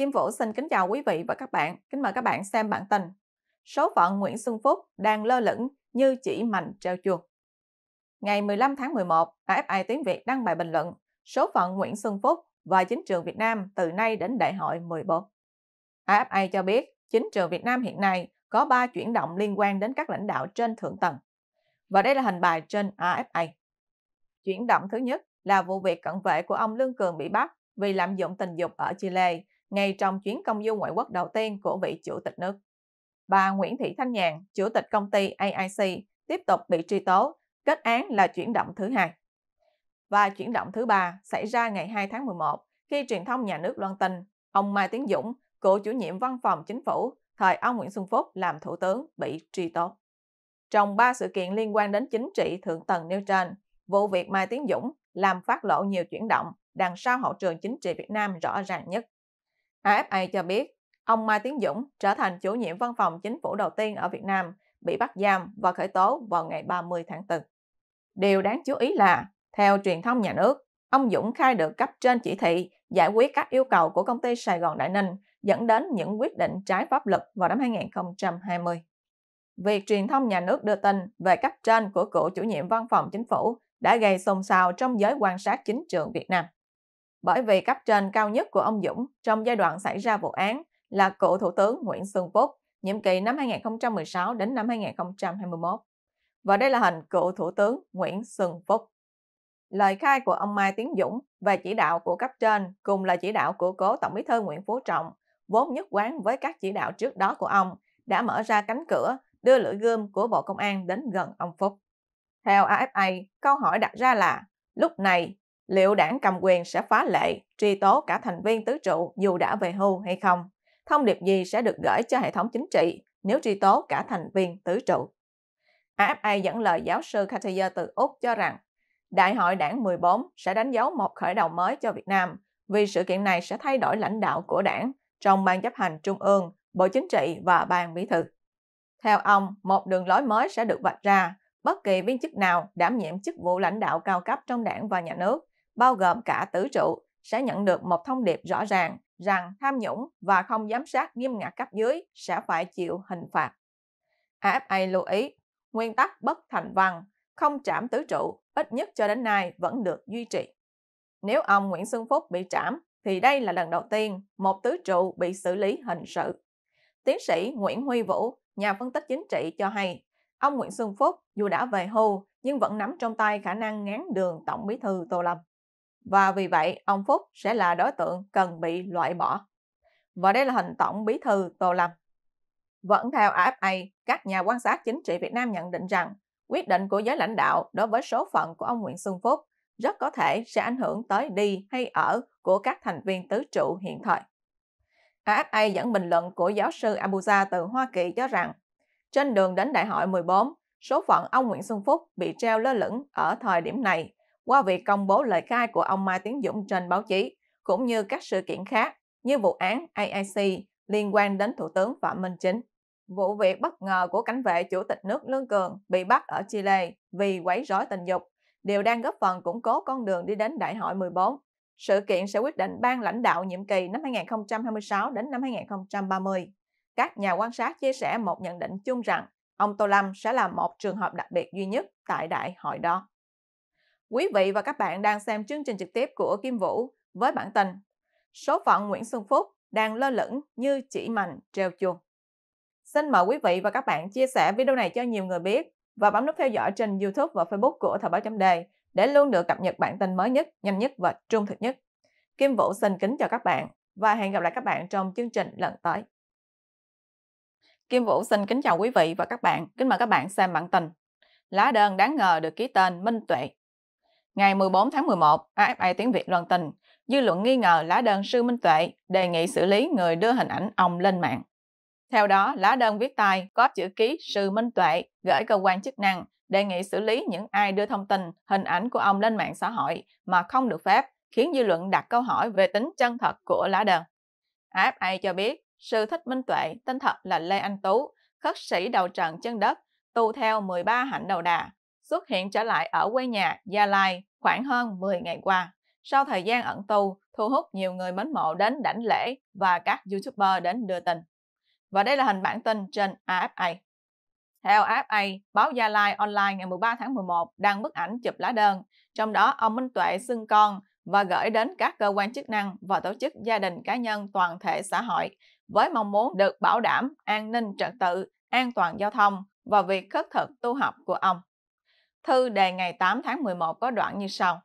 Kim Vũ xin kính chào quý vị và các bạn. Kính mời các bạn xem bản tin. Số phận Nguyễn Xuân Phúc đang lơ lửng như chỉ mảnh treo chuột. Ngày 15 tháng 11, AFI Tiếng Việt đăng bài bình luận Số phận Nguyễn Xuân Phúc và chính trường Việt Nam từ nay đến đại hội 14. AFI cho biết chính trường Việt Nam hiện nay có 3 chuyển động liên quan đến các lãnh đạo trên thượng tầng. Và đây là hình bài trên AFI. Chuyển động thứ nhất là vụ việc cận vệ của ông Lương Cường bị bắt vì lạm dụng tình dục ở Chile ngay trong chuyến công du ngoại quốc đầu tiên của vị chủ tịch nước. Bà Nguyễn Thị Thanh Nhàn, chủ tịch công ty AIC, tiếp tục bị truy tố, kết án là chuyển động thứ hai. Và chuyển động thứ ba xảy ra ngày 2 tháng 11 khi truyền thông nhà nước loan tin ông Mai Tiến Dũng, cựu chủ nhiệm văn phòng chính phủ thời ông Nguyễn Xuân Phúc làm thủ tướng bị truy tố. Trong ba sự kiện liên quan đến chính trị thượng tầng nêu trên, vụ việc Mai Tiến Dũng làm phát lộ nhiều chuyển động đằng sau hậu trường chính trị Việt Nam rõ ràng nhất. AFA cho biết, ông Mai Tiến Dũng trở thành chủ nhiệm văn phòng chính phủ đầu tiên ở Việt Nam bị bắt giam và khởi tố vào ngày 30 tháng 4. Điều đáng chú ý là, theo truyền thông nhà nước, ông Dũng khai được cấp trên chỉ thị giải quyết các yêu cầu của công ty Sài Gòn Đại Ninh dẫn đến những quyết định trái pháp luật vào năm 2020. Việc truyền thông nhà nước đưa tin về cấp trên của cựu chủ nhiệm văn phòng chính phủ đã gây xôn xao trong giới quan sát chính trường Việt Nam bởi vì cấp trên cao nhất của ông Dũng trong giai đoạn xảy ra vụ án là cựu Thủ tướng Nguyễn Xuân Phúc, nhiệm kỳ năm 2016 đến năm 2021. Và đây là hình cựu Thủ tướng Nguyễn Xuân Phúc. Lời khai của ông Mai Tiến Dũng và chỉ đạo của cấp trên cùng là chỉ đạo của cố Tổng bí thư Nguyễn Phú Trọng, vốn nhất quán với các chỉ đạo trước đó của ông, đã mở ra cánh cửa đưa lưỡi gươm của Bộ Công an đến gần ông Phúc. Theo AFA, câu hỏi đặt ra là lúc này liệu đảng cầm quyền sẽ phá lệ, truy tố cả thành viên tứ trụ dù đã về hưu hay không? Thông điệp gì sẽ được gửi cho hệ thống chính trị nếu truy tố cả thành viên tứ trụ? AFA dẫn lời giáo sư Katia từ Úc cho rằng Đại hội đảng 14 sẽ đánh dấu một khởi đầu mới cho Việt Nam vì sự kiện này sẽ thay đổi lãnh đạo của đảng trong Ban chấp hành Trung ương, Bộ Chính trị và Ban Bí thư. Theo ông, một đường lối mới sẽ được vạch ra bất kỳ viên chức nào đảm nhiệm chức vụ lãnh đạo cao cấp trong đảng và nhà nước bao gồm cả tứ trụ, sẽ nhận được một thông điệp rõ ràng rằng tham nhũng và không giám sát nghiêm ngặt cấp dưới sẽ phải chịu hình phạt. AFA lưu ý, nguyên tắc bất thành văn, không trảm tứ trụ, ít nhất cho đến nay vẫn được duy trì. Nếu ông Nguyễn Xuân Phúc bị trảm, thì đây là lần đầu tiên một tứ trụ bị xử lý hình sự. Tiến sĩ Nguyễn Huy Vũ, nhà phân tích chính trị cho hay, ông Nguyễn Xuân Phúc dù đã về hưu nhưng vẫn nắm trong tay khả năng ngán đường Tổng bí thư Tô Lâm và vì vậy ông Phúc sẽ là đối tượng cần bị loại bỏ. Và đây là hình tổng bí thư Tô Lâm. Vẫn theo AFA, các nhà quan sát chính trị Việt Nam nhận định rằng quyết định của giới lãnh đạo đối với số phận của ông Nguyễn Xuân Phúc rất có thể sẽ ảnh hưởng tới đi hay ở của các thành viên tứ trụ hiện thời. AFA dẫn bình luận của giáo sư Abuja từ Hoa Kỳ cho rằng trên đường đến đại hội 14, số phận ông Nguyễn Xuân Phúc bị treo lơ lửng ở thời điểm này qua việc công bố lời khai của ông Mai Tiến Dũng trên báo chí, cũng như các sự kiện khác như vụ án AIC liên quan đến Thủ tướng Phạm Minh Chính. Vụ việc bất ngờ của cảnh vệ Chủ tịch nước Lương Cường bị bắt ở Chile vì quấy rối tình dục, đều đang góp phần củng cố con đường đi đến Đại hội 14. Sự kiện sẽ quyết định ban lãnh đạo nhiệm kỳ năm 2026 đến năm 2030. Các nhà quan sát chia sẻ một nhận định chung rằng ông Tô Lâm sẽ là một trường hợp đặc biệt duy nhất tại đại hội đó. Quý vị và các bạn đang xem chương trình trực tiếp của Kim Vũ với bản tin Số phận Nguyễn Xuân Phúc đang lơ lửng như chỉ mành treo chuông. Xin mời quý vị và các bạn chia sẻ video này cho nhiều người biết và bấm nút theo dõi trên YouTube và Facebook của Thời báo chấm đề để luôn được cập nhật bản tin mới nhất, nhanh nhất và trung thực nhất. Kim Vũ xin kính chào các bạn và hẹn gặp lại các bạn trong chương trình lần tới. Kim Vũ xin kính chào quý vị và các bạn, kính mời các bạn xem bản tin. Lá đơn đáng ngờ được ký tên Minh Tuệ Ngày 14 tháng 11, AFA tiếng Việt loan tin, dư luận nghi ngờ lá đơn Sư Minh Tuệ đề nghị xử lý người đưa hình ảnh ông lên mạng. Theo đó, lá đơn viết tay có chữ ký Sư Minh Tuệ gửi cơ quan chức năng đề nghị xử lý những ai đưa thông tin, hình ảnh của ông lên mạng xã hội mà không được phép, khiến dư luận đặt câu hỏi về tính chân thật của lá đơn. AFA cho biết, Sư Thích Minh Tuệ tên thật là Lê Anh Tú, khất sĩ đầu trần chân đất, tu theo 13 hạnh đầu đà, xuất hiện trở lại ở quê nhà Gia Lai khoảng hơn 10 ngày qua. Sau thời gian ẩn tu, thu hút nhiều người mến mộ đến đảnh lễ và các YouTuber đến đưa tin. Và đây là hình bản tin trên AFA. Theo AFA, báo Gia Lai Online ngày 13 tháng 11 đăng bức ảnh chụp lá đơn, trong đó ông Minh Tuệ xưng con và gửi đến các cơ quan chức năng và tổ chức gia đình cá nhân toàn thể xã hội với mong muốn được bảo đảm an ninh trật tự, an toàn giao thông và việc khất thực tu học của ông. Thư đề ngày 8 tháng 11 có đoạn như sau.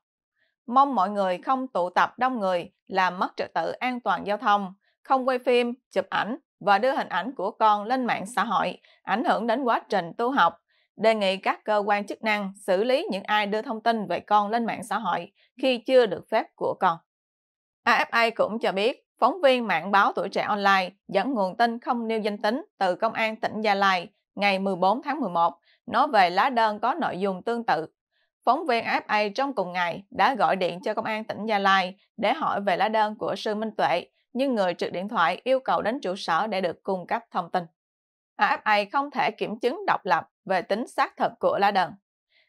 Mong mọi người không tụ tập đông người, làm mất trật tự an toàn giao thông, không quay phim, chụp ảnh và đưa hình ảnh của con lên mạng xã hội, ảnh hưởng đến quá trình tu học. Đề nghị các cơ quan chức năng xử lý những ai đưa thông tin về con lên mạng xã hội khi chưa được phép của con. AFA cũng cho biết, phóng viên mạng báo Tuổi Trẻ Online dẫn nguồn tin không nêu danh tính từ Công an tỉnh Gia Lai ngày 14 tháng 11 nói về lá đơn có nội dung tương tự. Phóng viên FA trong cùng ngày đã gọi điện cho Công an tỉnh Gia Lai để hỏi về lá đơn của Sư Minh Tuệ, nhưng người trực điện thoại yêu cầu đến trụ sở để được cung cấp thông tin. AFA không thể kiểm chứng độc lập về tính xác thực của lá đơn.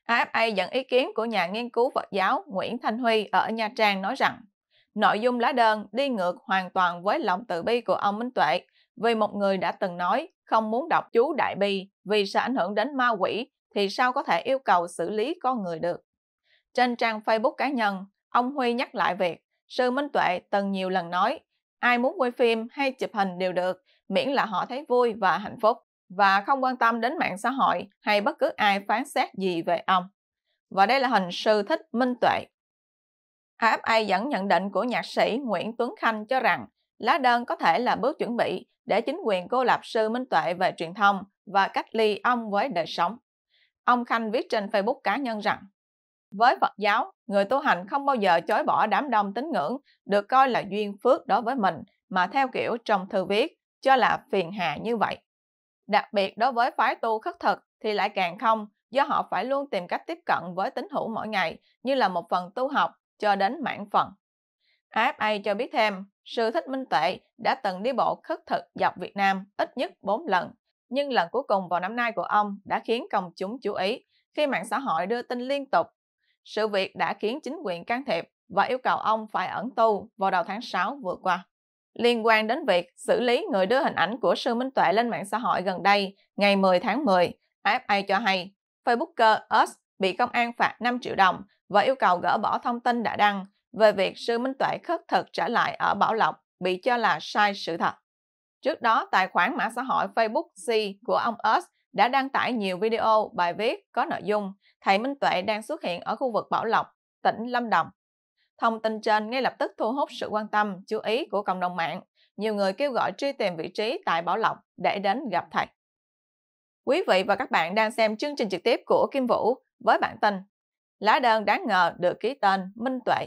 AFA dẫn ý kiến của nhà nghiên cứu Phật giáo Nguyễn Thanh Huy ở Nha Trang nói rằng nội dung lá đơn đi ngược hoàn toàn với lòng từ bi của ông Minh Tuệ vì một người đã từng nói không muốn đọc chú Đại Bi vì sẽ ảnh hưởng đến ma quỷ thì sao có thể yêu cầu xử lý con người được. Trên trang Facebook cá nhân, ông Huy nhắc lại việc Sư Minh Tuệ từng nhiều lần nói ai muốn quay phim hay chụp hình đều được miễn là họ thấy vui và hạnh phúc và không quan tâm đến mạng xã hội hay bất cứ ai phán xét gì về ông. Và đây là hình sư thích Minh Tuệ. AFA dẫn nhận định của nhạc sĩ Nguyễn Tuấn Khanh cho rằng Lá đơn có thể là bước chuẩn bị để chính quyền cô lập sư Minh Tuệ về truyền thông và cách ly ông với đời sống. Ông Khanh viết trên Facebook cá nhân rằng, với Phật giáo, người tu hành không bao giờ chối bỏ đám đông tín ngưỡng được coi là duyên phước đối với mình mà theo kiểu trong thư viết cho là phiền hà như vậy. Đặc biệt đối với phái tu khất thực thì lại càng không do họ phải luôn tìm cách tiếp cận với tín hữu mỗi ngày như là một phần tu học cho đến mãn phần. AFA cho biết thêm, sư Thích Minh Tuệ đã từng đi bộ khất thực dọc Việt Nam ít nhất 4 lần, nhưng lần cuối cùng vào năm nay của ông đã khiến công chúng chú ý khi mạng xã hội đưa tin liên tục. Sự việc đã khiến chính quyền can thiệp và yêu cầu ông phải ẩn tu vào đầu tháng 6 vừa qua. Liên quan đến việc xử lý người đưa hình ảnh của sư Minh Tuệ lên mạng xã hội gần đây, ngày 10 tháng 10, AFA cho hay Facebooker Us bị công an phạt 5 triệu đồng và yêu cầu gỡ bỏ thông tin đã đăng về việc Sư Minh Tuệ khất thực trở lại ở Bảo Lộc bị cho là sai sự thật. Trước đó, tài khoản mạng xã hội Facebook C của ông Us đã đăng tải nhiều video, bài viết có nội dung thầy Minh Tuệ đang xuất hiện ở khu vực Bảo Lộc, tỉnh Lâm Đồng. Thông tin trên ngay lập tức thu hút sự quan tâm, chú ý của cộng đồng mạng. Nhiều người kêu gọi truy tìm vị trí tại Bảo Lộc để đến gặp thầy. Quý vị và các bạn đang xem chương trình trực tiếp của Kim Vũ với bản tin Lá đơn đáng ngờ được ký tên Minh Tuệ